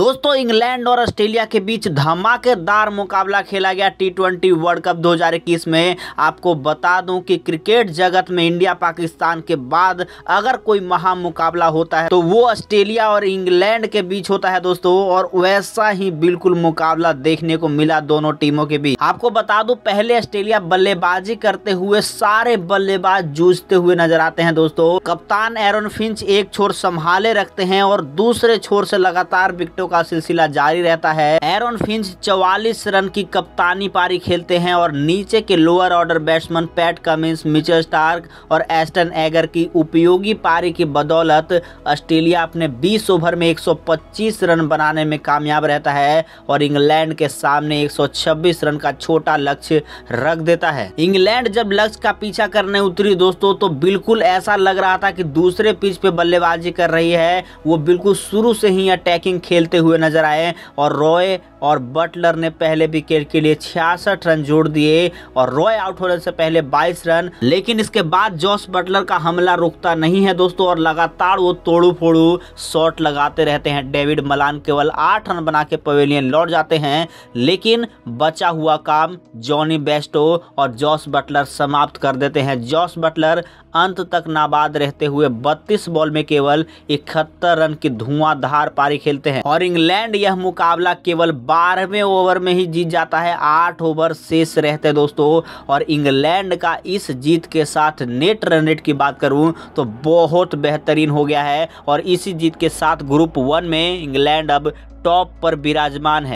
दोस्तों इंग्लैंड और ऑस्ट्रेलिया के बीच धमाकेदार मुकाबला खेला गया टी ट्वेंटी वर्ल्ड कप 2021 में आपको बता दूं कि क्रिकेट जगत में इंडिया पाकिस्तान के बाद अगर कोई महा मुकाबला होता है तो वो ऑस्ट्रेलिया और इंग्लैंड के बीच होता है दोस्तों और वैसा ही बिल्कुल मुकाबला देखने को मिला दोनों टीमों के बीच आपको बता दू पहले ऑस्ट्रेलिया बल्लेबाजी करते हुए सारे बल्लेबाज जूझते हुए नजर आते हैं दोस्तों कप्तान एरोन फिंच एक छोर संभाले रखते हैं और दूसरे छोर से लगातार विकेटों का सिलसिला जारी रहता है एरन फिंच 44 रन की कप्तानी पारी खेलते हैं और नीचे के lower order batsman Pat Cummins Mitchell Starc और एस्टन एगर की उपयोगी पारी की बदौलत ऑस्ट्रेलिया अपने 20 ओवर में 125 रन बनाने में कामयाब रहता है और इंग्लैंड के सामने 126 रन का छोटा लक्ष्य रख देता है इंग्लैंड जब लक्ष्य का पीछा करने उतरी दोस्तों तो बिल्कुल ऐसा लग रहा था कि दूसरे पिच पे बल्लेबाजी कर रही है वो बिल्कुल शुरू से ही अटैकिंग खेलते हुए नजर आए और रॉय और बटलर ने पहले विकेट के लिए छियासठ रन जोड़ दिए और रॉय आउट होने से पहले 22 रन लेकिन इसके बाद जॉस बटलर का हमला रुकता नहीं है दोस्तों और लगातार वो तोड़ू फोड़ू शॉट लगाते रहते हैं डेविड मलान केवल आठ रन बना के पवेलियन लौट जाते हैं लेकिन बचा हुआ काम जॉनी बेस्टो और जॉस बटलर समाप्त कर देते हैं जॉस बटलर अंत तक नाबाद रहते हुए 32 बॉल में केवल इकहत्तर रन की धुआंधार पारी खेलते हैं और और इंग्लैंड यह मुकाबला केवल बारहवें ओवर में ही जीत जाता है आठ ओवर शेष रहते दोस्तों और इंग्लैंड का इस जीत के साथ नेट रन रेट की बात करूं तो बहुत बेहतरीन हो गया है और इसी जीत के साथ ग्रुप वन में इंग्लैंड अब टॉप पर विराजमान है